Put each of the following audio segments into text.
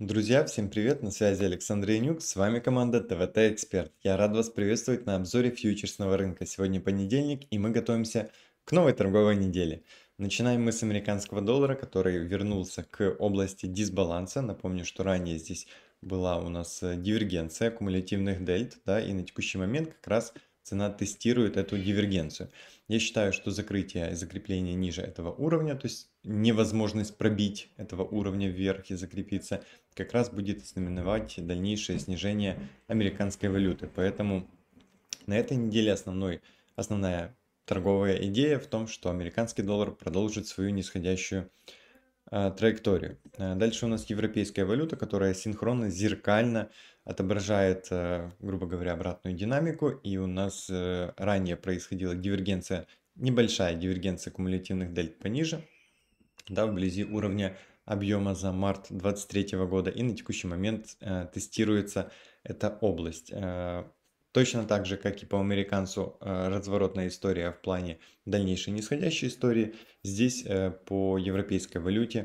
Друзья, всем привет, на связи Александр Янюк, с вами команда ТВТ Эксперт. Я рад вас приветствовать на обзоре фьючерсного рынка. Сегодня понедельник и мы готовимся к новой торговой неделе. Начинаем мы с американского доллара, который вернулся к области дисбаланса. Напомню, что ранее здесь была у нас э, дивергенция кумулятивных дельт, да, и на текущий момент как раз цена тестирует эту дивергенцию. Я считаю, что закрытие и закрепление ниже этого уровня, то есть невозможность пробить этого уровня вверх и закрепиться, как раз будет знаменовать дальнейшее снижение американской валюты. Поэтому на этой неделе основной, основная торговая идея в том, что американский доллар продолжит свою нисходящую э, траекторию. А, дальше у нас европейская валюта, которая синхронно, зеркально отображает, э, грубо говоря, обратную динамику. И у нас э, ранее происходила дивергенция, небольшая дивергенция кумулятивных дельт пониже, да, вблизи уровня объема за март 2023 года и на текущий момент э, тестируется эта область. Э, точно так же, как и по американцу, э, разворотная история в плане дальнейшей нисходящей истории. Здесь э, по европейской валюте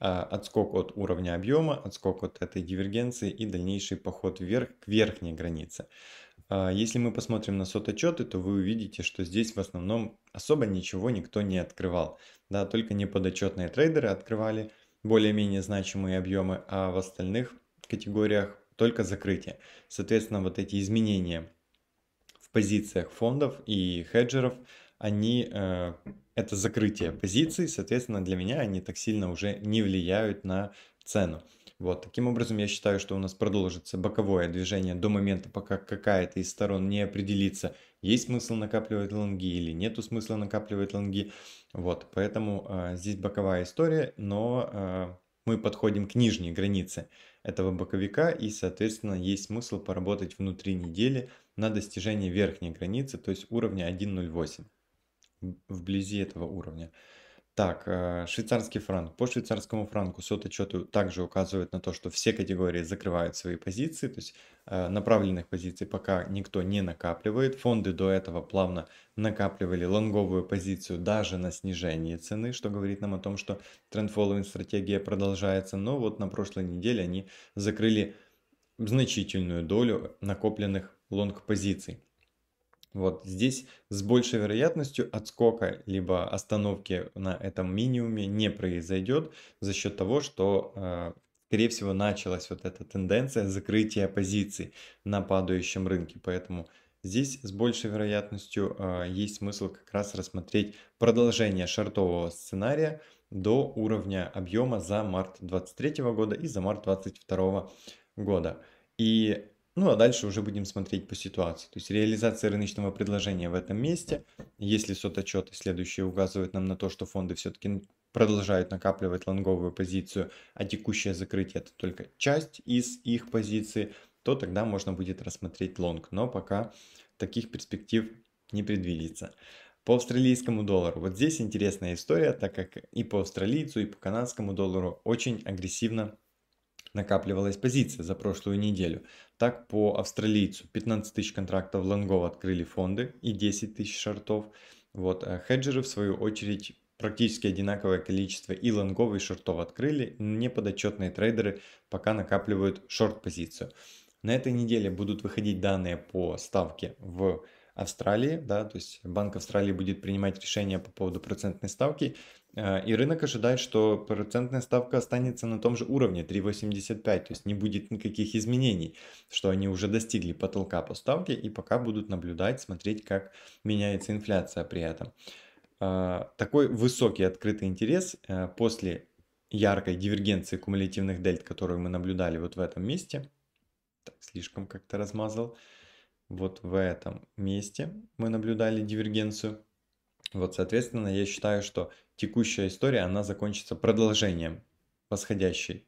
э, отскок от уровня объема, отскок от этой дивергенции и дальнейший поход вверх к верхней границе. Э, если мы посмотрим на соточеты, то вы увидите, что здесь в основном особо ничего никто не открывал. Да, только неподотчетные трейдеры открывали более-менее значимые объемы, а в остальных категориях только закрытие. Соответственно, вот эти изменения в позициях фондов и хеджеров, они э, это закрытие позиций, соответственно, для меня они так сильно уже не влияют на цену. Вот, таким образом, я считаю, что у нас продолжится боковое движение до момента, пока какая-то из сторон не определится, есть смысл накапливать лонги или нету смысла накапливать лонги. Вот, поэтому э, здесь боковая история, но э, мы подходим к нижней границе этого боковика, и, соответственно, есть смысл поработать внутри недели на достижение верхней границы, то есть уровня 1.08, вблизи этого уровня. Так, э, швейцарский франк. По швейцарскому франку соточету также указывают на то, что все категории закрывают свои позиции, то есть э, направленных позиций пока никто не накапливает. Фонды до этого плавно накапливали лонговую позицию даже на снижении цены, что говорит нам о том, что тренд фолловинг стратегия продолжается. Но вот на прошлой неделе они закрыли значительную долю накопленных лонг позиций. Вот здесь с большей вероятностью отскока либо остановки на этом минимуме не произойдет за счет того, что э, скорее всего, началась вот эта тенденция закрытия позиций на падающем рынке. Поэтому здесь с большей вероятностью э, есть смысл как раз рассмотреть продолжение шартового сценария до уровня объема за март 2023 года и за март 2022 года. И ну а дальше уже будем смотреть по ситуации. То есть реализация рыночного предложения в этом месте. Если соточеты следующие указывают нам на то, что фонды все-таки продолжают накапливать лонговую позицию, а текущее закрытие это только часть из их позиции, то тогда можно будет рассмотреть лонг. Но пока таких перспектив не предвидится. По австралийскому доллару. Вот здесь интересная история, так как и по австралийцу, и по канадскому доллару очень агрессивно накапливалась позиция за прошлую неделю. Так, по австралийцу 15 тысяч контрактов лонгов открыли фонды и 10 тысяч шортов. Вот, а хеджеры, в свою очередь, практически одинаковое количество и лонгов, и шортов открыли. Неподотчетные трейдеры пока накапливают шорт-позицию. На этой неделе будут выходить данные по ставке в Австралии, да, то есть Банк Австралии будет принимать решение по поводу процентной ставки, э, и рынок ожидает, что процентная ставка останется на том же уровне 3,85, то есть не будет никаких изменений, что они уже достигли потолка по ставке и пока будут наблюдать, смотреть, как меняется инфляция при этом. Э, такой высокий открытый интерес э, после яркой дивергенции кумулятивных дельт, которую мы наблюдали вот в этом месте, так, слишком как-то размазал, вот в этом месте мы наблюдали дивергенцию. Вот, соответственно, я считаю, что текущая история, она закончится продолжением восходящей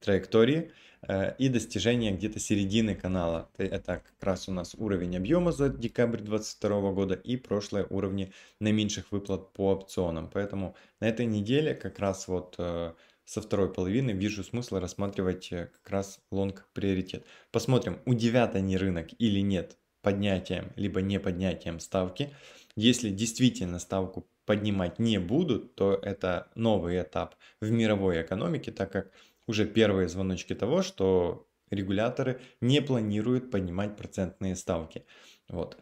траектории э, и достижение где-то середины канала. Это как раз у нас уровень объема за декабрь 2022 года и прошлые уровни наименьших выплат по опционам. Поэтому на этой неделе как раз вот э, со второй половины вижу смысл рассматривать э, как раз лонг приоритет. Посмотрим, удивят они рынок или нет поднятием, либо не поднятием ставки. Если действительно ставку поднимать не будут, то это новый этап в мировой экономике, так как уже первые звоночки того, что регуляторы не планируют поднимать процентные ставки. Вот.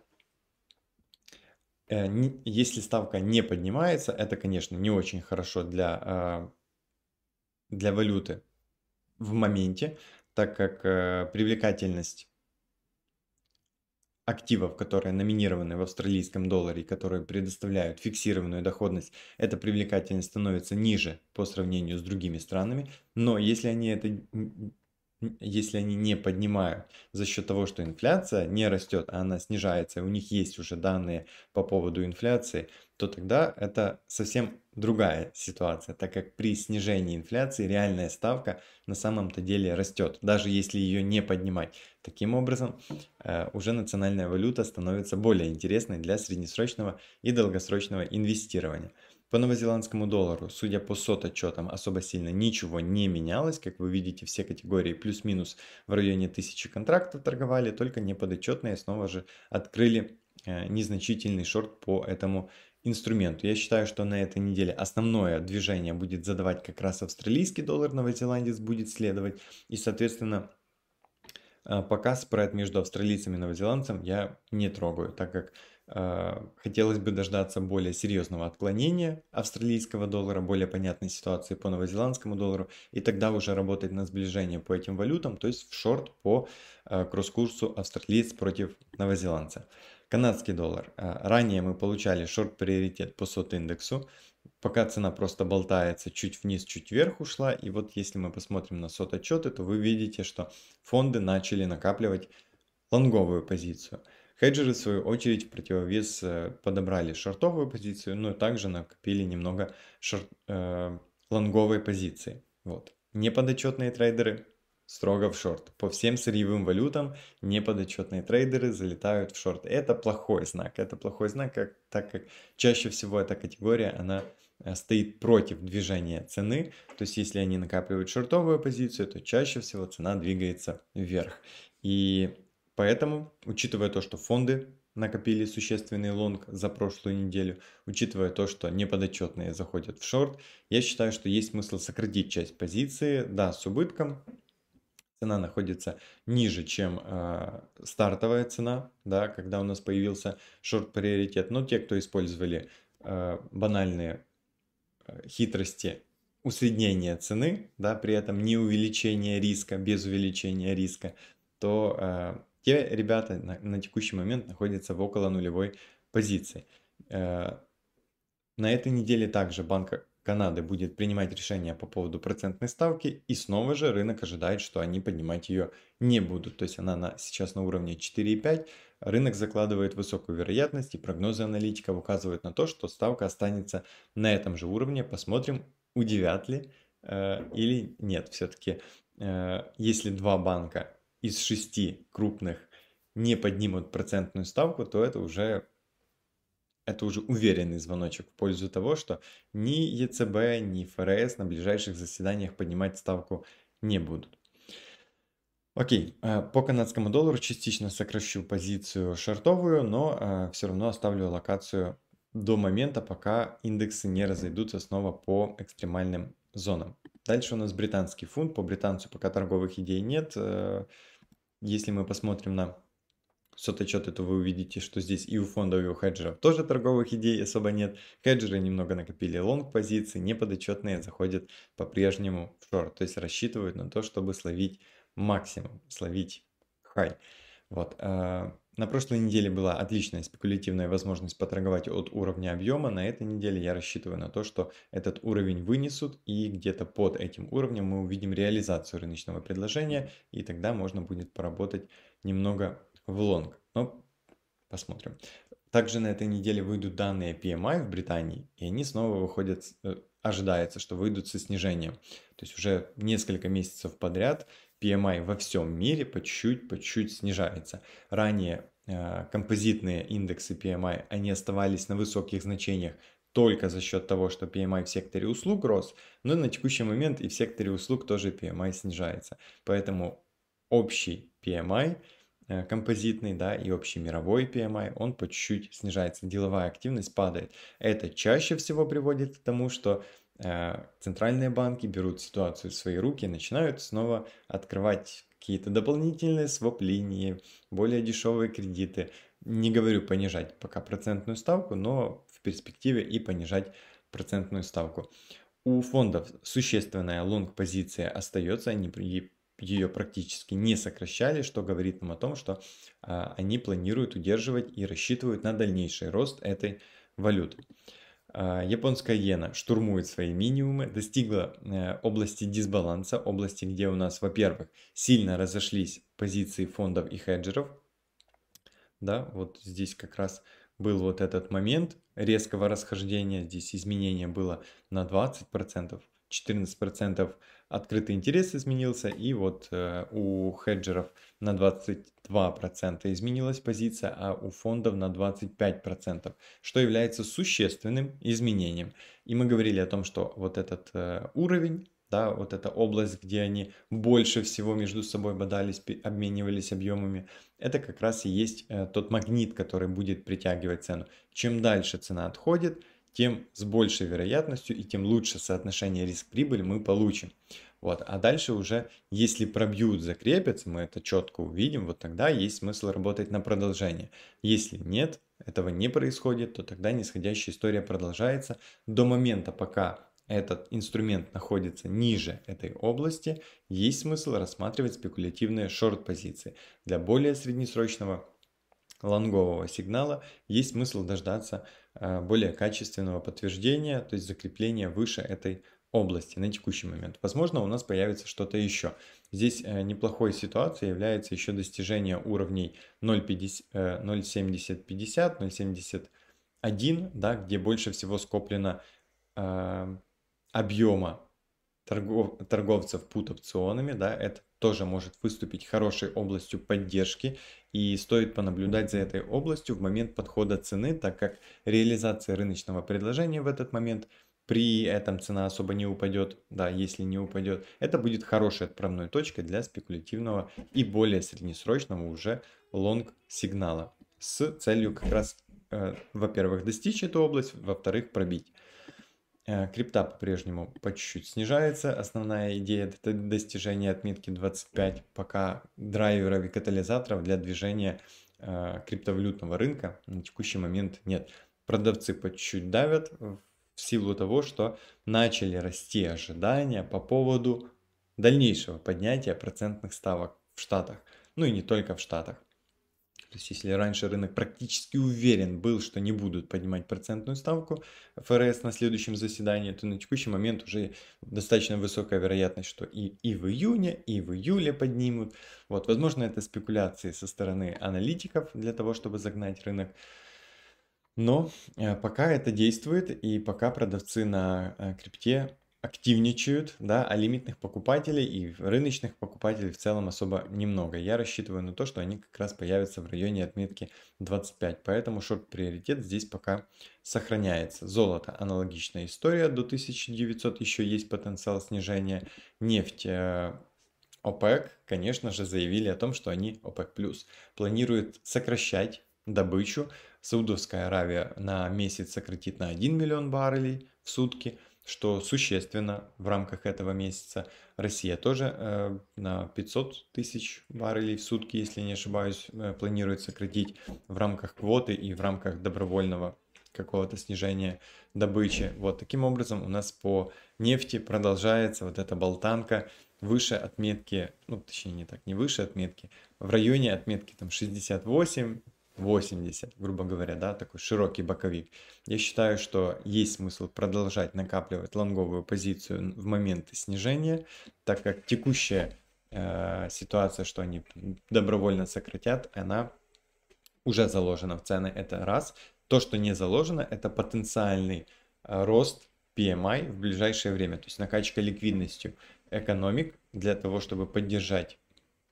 Э, если ставка не поднимается, это, конечно, не очень хорошо для а, для валюты в моменте, так как э, привлекательность активов, которые номинированы в австралийском долларе которые предоставляют фиксированную доходность, эта привлекательность становится ниже по сравнению с другими странами. Но если они это если они не поднимают за счет того, что инфляция не растет, а она снижается, и у них есть уже данные по поводу инфляции, то тогда это совсем другая ситуация, так как при снижении инфляции реальная ставка на самом-то деле растет, даже если ее не поднимать. Таким образом, э, уже национальная валюта становится более интересной для среднесрочного и долгосрочного инвестирования. По новозеландскому доллару, судя по сот-отчетам, особо сильно ничего не менялось. Как вы видите, все категории плюс-минус в районе тысячи контрактов торговали, только неподотчетные снова же открыли э, незначительный шорт по этому инструменту. Я считаю, что на этой неделе основное движение будет задавать как раз австралийский доллар, новозеландец будет следовать. И, соответственно, э, пока спред между австралийцем и новозеландцем я не трогаю, так как Э, хотелось бы дождаться более серьезного отклонения австралийского доллара, более понятной ситуации по новозеландскому доллару, и тогда уже работать на сближение по этим валютам, то есть в шорт по э, кросс-курсу австралиец против новозеландца. Канадский доллар. Э, ранее мы получали шорт-приоритет по сот-индексу, пока цена просто болтается, чуть вниз, чуть вверх ушла, и вот если мы посмотрим на сот-отчеты, то вы видите, что фонды начали накапливать лонговую позицию – Хеджеры, в свою очередь, в противовес э, подобрали шортовую позицию, но ну также накопили немного шорт, э, лонговой позиции. Вот. Неподотчетные трейдеры строго в шорт. По всем сырьевым валютам неподотчетные трейдеры залетают в шорт. Это плохой знак. Это плохой знак, как, так как чаще всего эта категория, она э, стоит против движения цены. То есть, если они накапливают шортовую позицию, то чаще всего цена двигается вверх. И Поэтому, учитывая то, что фонды накопили существенный лонг за прошлую неделю, учитывая то, что неподотчетные заходят в шорт, я считаю, что есть смысл сократить часть позиции, да, с убытком, цена находится ниже, чем э, стартовая цена, да, когда у нас появился шорт-приоритет, но те, кто использовали э, банальные э, хитрости усреднения цены, да, при этом не увеличение риска, без увеличения риска, то э, те ребята на, на текущий момент находятся в около нулевой позиции. Э, на этой неделе также Банк Канады будет принимать решение по поводу процентной ставки, и снова же рынок ожидает, что они поднимать ее не будут. То есть она на, сейчас на уровне 4,5, рынок закладывает высокую вероятность, и прогнозы аналитиков указывают на то, что ставка останется на этом же уровне. Посмотрим, удивят ли э, или нет. Все-таки э, если два банка из шести крупных не поднимут процентную ставку, то это уже это уже уверенный звоночек в пользу того, что ни ЕЦБ, ни ФРС на ближайших заседаниях поднимать ставку не будут. Окей, э, по канадскому доллару частично сокращу позицию шортовую, но э, все равно оставлю локацию до момента, пока индексы не разойдутся снова по экстремальным зонам. Дальше у нас британский фунт. По британцу пока торговых идей нет. Э, если мы посмотрим на соточеты, то вы увидите, что здесь и у фондов, и у хеджеров тоже торговых идей особо нет. Хеджеры немного накопили лонг позиции, неподотчетные заходят по-прежнему в шорт, то есть рассчитывают на то, чтобы словить максимум, словить хай. Вот, а, на прошлой неделе была отличная спекулятивная возможность поторговать от уровня объема. На этой неделе я рассчитываю на то, что этот уровень вынесут и где-то под этим уровнем мы увидим реализацию рыночного предложения и тогда можно будет поработать немного в лонг. Но посмотрим. Также на этой неделе выйдут данные PMI в Британии, и они снова выходят, э, ожидается, что выйдут со снижением. То есть уже несколько месяцев подряд PMI во всем мире по чуть-чуть, по чуть снижается. Ранее э, композитные индексы PMI, они оставались на высоких значениях только за счет того, что PMI в секторе услуг рос, но на текущий момент и в секторе услуг тоже PMI снижается. Поэтому общий PMI э, композитный, да, и общий мировой PMI, он по чуть-чуть снижается, деловая активность падает. Это чаще всего приводит к тому, что Э, центральные банки берут ситуацию в свои руки и начинают снова открывать какие-то дополнительные своп-линии, более дешевые кредиты. Не говорю понижать пока процентную ставку, но в перспективе и понижать процентную ставку. У фондов существенная лонг-позиция остается, они ее практически не сокращали, что говорит нам о том, что а, они планируют удерживать и рассчитывают на дальнейший рост этой валюты. А, японская иена штурмует свои минимумы, достигла э, области дисбаланса, области, где у нас, во-первых, сильно разошлись позиции фондов и хеджеров. Да, вот здесь как раз был вот этот момент резкого расхождения, здесь изменение было на 20%, 14% открытый интерес изменился, и вот э, у хеджеров на 22% изменилась позиция, а у фондов на 25%, что является существенным изменением. И мы говорили о том, что вот этот э, уровень да, вот эта область, где они больше всего между собой бодались, обменивались объемами, это как раз и есть э, тот магнит, который будет притягивать цену. Чем дальше цена отходит, тем с большей вероятностью и тем лучше соотношение риск-прибыль мы получим. Вот. А дальше уже, если пробьют, закрепятся, мы это четко увидим, вот тогда есть смысл работать на продолжение. Если нет, этого не происходит, то тогда нисходящая история продолжается до момента, пока этот инструмент находится ниже этой области, есть смысл рассматривать спекулятивные шорт-позиции. Для более среднесрочного лонгового сигнала есть смысл дождаться Э, более качественного подтверждения, то есть закрепления выше этой области на текущий момент. Возможно, у нас появится что-то еще. Здесь э, неплохой ситуацией является еще достижение уровней 0,7050, 0,71, э, да, где больше всего скоплено э, объема торгов, торговцев пут опционами, да, это тоже может выступить хорошей областью поддержки и стоит понаблюдать за этой областью в момент подхода цены, так как реализация рыночного предложения в этот момент при этом цена особо не упадет, да, если не упадет, это будет хорошей отправной точкой для спекулятивного и более среднесрочного уже лонг сигнала с целью как раз, э, во-первых, достичь эту область, во-вторых, пробить. Э, крипта по-прежнему по чуть-чуть снижается. Основная идея – это достижение отметки 25 пока драйверов и катализаторов для движения э, криптовалютного рынка на текущий момент нет. Продавцы по чуть-чуть давят в силу того, что начали расти ожидания по поводу дальнейшего поднятия процентных ставок в Штатах. Ну и не только в Штатах. То есть, если раньше рынок практически уверен был, что не будут поднимать процентную ставку ФРС на следующем заседании, то на текущий момент уже достаточно высокая вероятность, что и, и в июне, и в июле поднимут. Вот, возможно, это спекуляции со стороны аналитиков для того, чтобы загнать рынок. Но э, пока это действует, и пока продавцы на э, крипте активничают, да, а лимитных покупателей и рыночных покупателей в целом особо немного. Я рассчитываю на то, что они как раз появятся в районе отметки 25, поэтому шорт-приоритет здесь пока сохраняется. Золото аналогичная история, до 1900 еще есть потенциал снижения. Нефть э, ОПЕК, конечно же, заявили о том, что они ОПЕК+, планируют сокращать добычу. Саудовская Аравия на месяц сократит на 1 миллион баррелей в сутки – что существенно в рамках этого месяца. Россия тоже э, на 500 тысяч баррелей в сутки, если не ошибаюсь, э, планирует сократить в рамках квоты и в рамках добровольного какого-то снижения добычи. Вот таким образом у нас по нефти продолжается вот эта болтанка выше отметки, ну точнее не так, не выше отметки, в районе отметки там 68, 80, грубо говоря, да, такой широкий боковик. Я считаю, что есть смысл продолжать накапливать лонговую позицию в момент снижения, так как текущая э, ситуация, что они добровольно сократят, она уже заложена в цены, это раз. То, что не заложено, это потенциальный э, рост PMI в ближайшее время, то есть накачка ликвидностью экономик для того, чтобы поддержать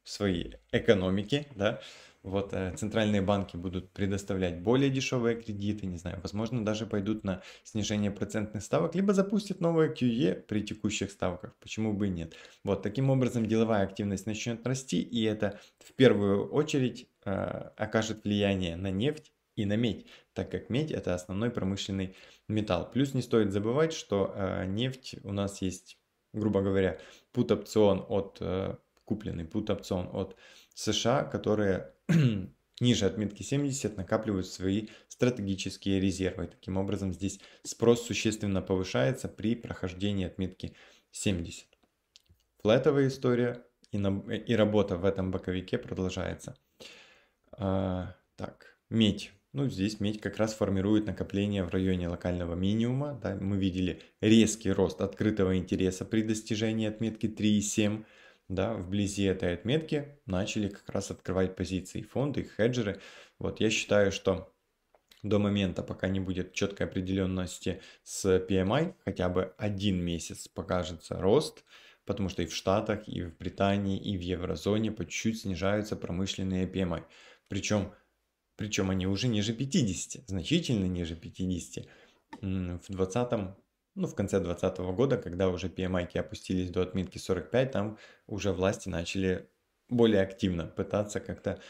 свои экономики, да, э, вот э, центральные банки будут предоставлять более дешевые кредиты, не знаю, возможно, даже пойдут на снижение процентных ставок, либо запустят новое QE при текущих ставках, почему бы и нет. Вот, таким образом деловая активность начнет расти, и это в первую очередь э, окажет влияние на нефть и на медь, так как медь это основной промышленный металл. Плюс не стоит забывать, что э, нефть у нас есть, грубо говоря, пут опцион от э, купленный пут опцион от США, которые ниже отметки 70 накапливают свои стратегические резервы. таким образом, здесь спрос существенно повышается при прохождении отметки 70. Флетовая история и, на, и работа в этом боковике продолжается. А, так, медь. Ну, здесь медь как раз формирует накопление в районе локального минимума. Да, мы видели резкий рост открытого интереса при достижении отметки 3,7 да, вблизи этой отметки начали как раз открывать позиции фонды, их хеджеры. Вот я считаю, что до момента, пока не будет четкой определенности с PMI, хотя бы один месяц покажется рост, потому что и в Штатах, и в Британии, и в еврозоне по чуть-чуть снижаются промышленные PMI. Причем, причем они уже ниже 50, значительно ниже 50. В 2020 ну, в конце 2020 года, когда уже PMI опустились до отметки 45, там уже власти начали более активно пытаться как-то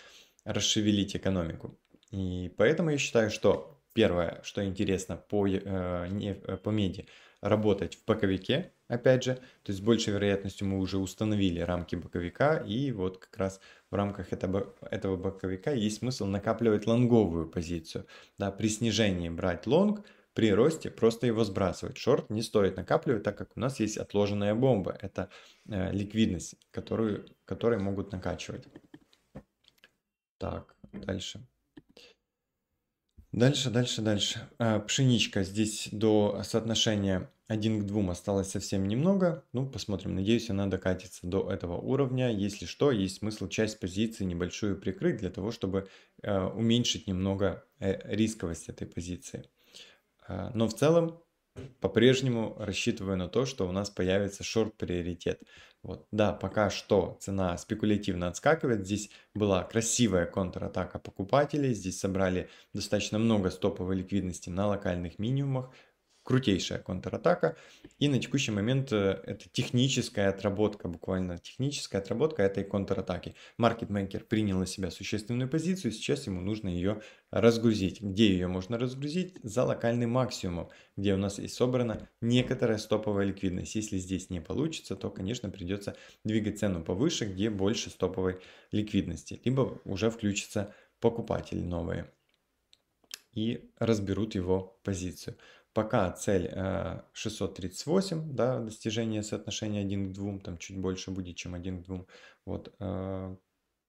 расшевелить экономику. И поэтому я считаю, что первое, что интересно по, э, не, э, по меди, работать в боковике, опять же, то есть с большей вероятностью мы уже установили рамки боковика, и вот как раз в рамках этого, этого боковика есть смысл накапливать лонговую позицию, да, при снижении брать лонг – при росте просто его сбрасывать. Шорт не стоит накапливать, так как у нас есть отложенная бомба. Это э, ликвидность, которую, которые могут накачивать. Так, дальше. Дальше, дальше, дальше. А, пшеничка здесь до соотношения 1 к 2 осталось совсем немного. Ну, посмотрим. Надеюсь, она докатится до этого уровня. Если что, есть смысл часть позиции небольшую прикрыть для того, чтобы э, уменьшить немного э, рисковость этой позиции. Э, но в целом по-прежнему рассчитываю на то, что у нас появится шорт-приоритет. Вот. Да, пока что цена спекулятивно отскакивает. Здесь была красивая контратака покупателей. Здесь собрали достаточно много стоповой ликвидности на локальных минимумах крутейшая контратака. И на текущий момент э, это техническая отработка, буквально техническая отработка этой контратаки. Маркетмейкер принял на себя существенную позицию, сейчас ему нужно ее разгрузить. Где ее можно разгрузить? За локальный максимум, где у нас и собрана некоторая стоповая ликвидность. Если здесь не получится, то, конечно, придется двигать цену повыше, где больше стоповой ликвидности. Либо уже включится покупатель новые и разберут его позицию. Пока цель 638, э, да, достижение соотношения 1 к 2, там чуть больше будет, чем 1 к 2. Вот, э,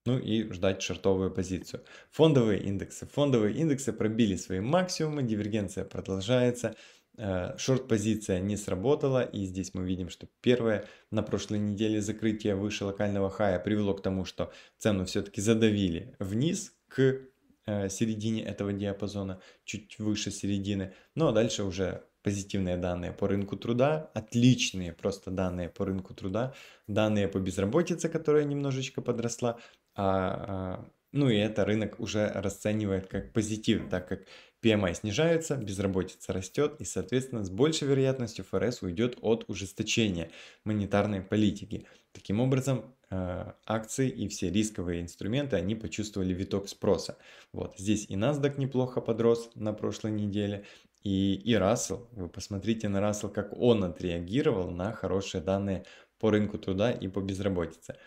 ну и ждать шортовую позицию. Фондовые индексы. Фондовые индексы пробили свои максимумы, дивергенция продолжается. Э, шорт-позиция не сработала, и здесь мы видим, что первое на прошлой неделе закрытие выше локального хая привело к тому, что цену все-таки задавили вниз к Э, середине этого диапазона, чуть выше середины. Ну а дальше уже позитивные данные по рынку труда, отличные просто данные по рынку труда, данные по безработице, которая немножечко подросла. А, а ну и это рынок уже расценивает как позитив, так как PMI снижается, безработица растет и, соответственно, с большей вероятностью ФРС уйдет от ужесточения монетарной политики. Таким образом, Э, акции и все рисковые инструменты, они почувствовали виток спроса. Вот здесь и NASDAQ неплохо подрос на прошлой неделе, и, и Рассел, вы посмотрите на Рассел, как он отреагировал на хорошие данные по рынку труда и по безработице.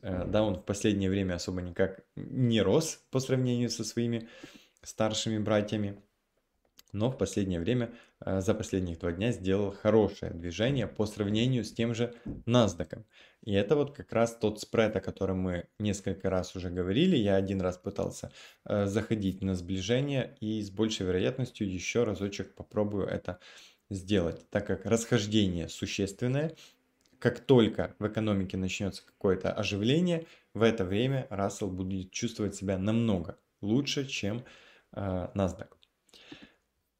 Э, да, он в последнее время особо никак не рос по сравнению со своими старшими братьями, но в последнее время, э, за последние два дня сделал хорошее движение по сравнению с тем же NASDAQ. И это вот как раз тот спред, о котором мы несколько раз уже говорили. Я один раз пытался э, заходить на сближение и с большей вероятностью еще разочек попробую это сделать, так как расхождение существенное, как только в экономике начнется какое-то оживление, в это время Russell будет чувствовать себя намного лучше, чем э, NASDAQ.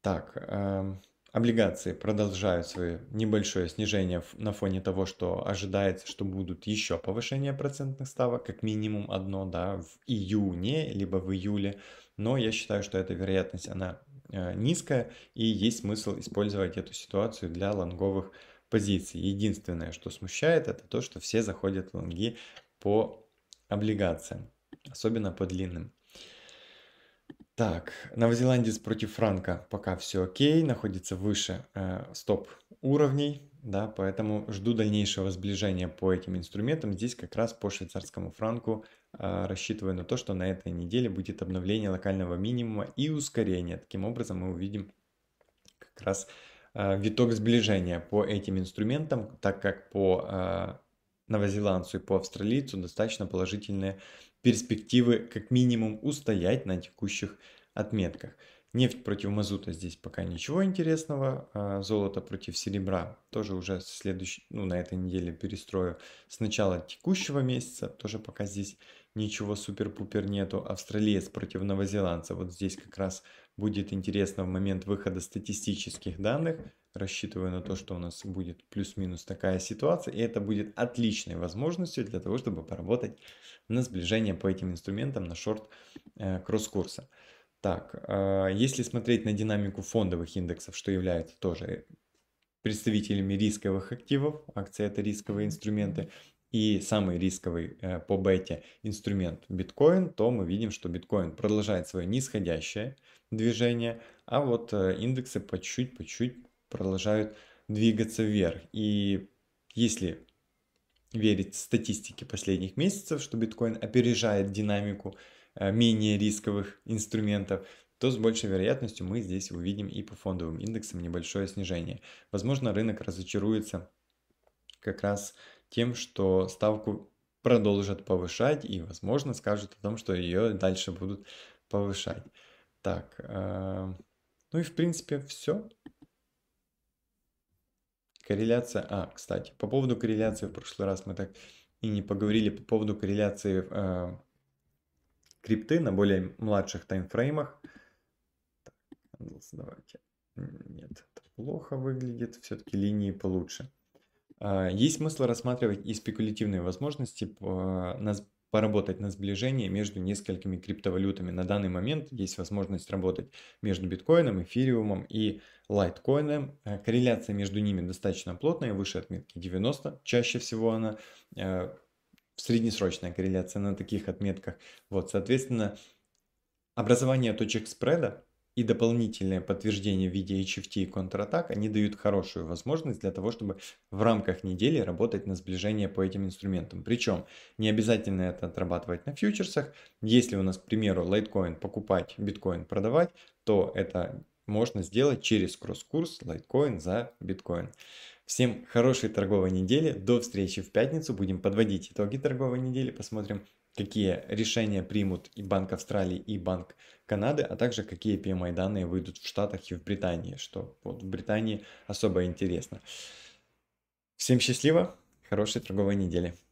Так, эм, облигации продолжают свое небольшое снижение на фоне того, что ожидается, что будут еще повышения процентных ставок, как минимум одно, да, в июне, либо в июле. Но я считаю, что эта вероятность, она э, низкая, и есть смысл использовать эту ситуацию для лонговых позиций. Единственное, что смущает, это то, что все заходят в лонги по облигациям, особенно по длинным. Так, новозеландец против Франка пока все окей, находится выше э, стоп уровней, да, поэтому жду дальнейшего сближения по этим инструментам. Здесь как раз по швейцарскому франку э, рассчитываю на то, что на этой неделе будет обновление локального минимума и ускорение. Таким образом мы увидим как раз э, виток сближения по этим инструментам, так как по э, новозеландцу и по австралийцу достаточно положительные перспективы как минимум устоять на текущих отметках. Нефть против мазута здесь пока ничего интересного. А золото против серебра тоже уже следующий, ну, на этой неделе перестрою с начала текущего месяца. Тоже пока здесь ничего супер-пупер нету. Австралиец против новозеландца. Вот здесь как раз будет интересно в момент выхода статистических данных рассчитываю на то, что у нас будет плюс-минус такая ситуация, и это будет отличной возможностью для того, чтобы поработать на сближение по этим инструментам на шорт э, кросс-курса. Так, э, если смотреть на динамику фондовых индексов, что является тоже представителями рисковых активов, акции это рисковые инструменты, и самый рисковый э, по бете инструмент биткоин, то мы видим, что биткоин продолжает свое нисходящее движение, а вот индексы по чуть-чуть продолжают двигаться вверх. И если верить статистике последних месяцев, что биткоин опережает динамику э, менее рисковых инструментов, то с большей вероятностью мы здесь увидим и по фондовым индексам небольшое снижение. Возможно, рынок разочаруется как раз тем, что ставку продолжат повышать и, возможно, скажут о том, что ее дальше будут повышать. Так, э, ну и в принципе все. Корреляция... А, кстати, по поводу корреляции в прошлый раз мы так и не поговорили по поводу корреляции э, крипты на более младших таймфреймах. Так, давайте. Нет, это плохо выглядит. Все-таки линии получше. А, есть смысл рассматривать и спекулятивные возможности на поработать на сближение между несколькими криптовалютами. На данный момент есть возможность работать между биткоином, эфириумом и лайткоином. Э, корреляция между ними достаточно плотная, выше отметки 90. Чаще всего она э, среднесрочная корреляция на таких отметках. Вот, соответственно, образование точек спреда и дополнительное подтверждение в виде HFT и контратак, они дают хорошую возможность для того, чтобы в рамках недели работать на сближение по этим инструментам. Причем не обязательно это отрабатывать на фьючерсах. Если у нас, к примеру, лайткоин покупать, биткоин продавать, то это можно сделать через кросс-курс лайткоин за биткоин. Всем хорошей торговой недели, до встречи в пятницу, будем подводить итоги торговой недели, посмотрим, какие решения примут и Банк Австралии, и Банк Канады, а также какие PMI-данные выйдут в Штатах и в Британии, что вот в Британии особо интересно. Всем счастливо, хорошей торговой недели.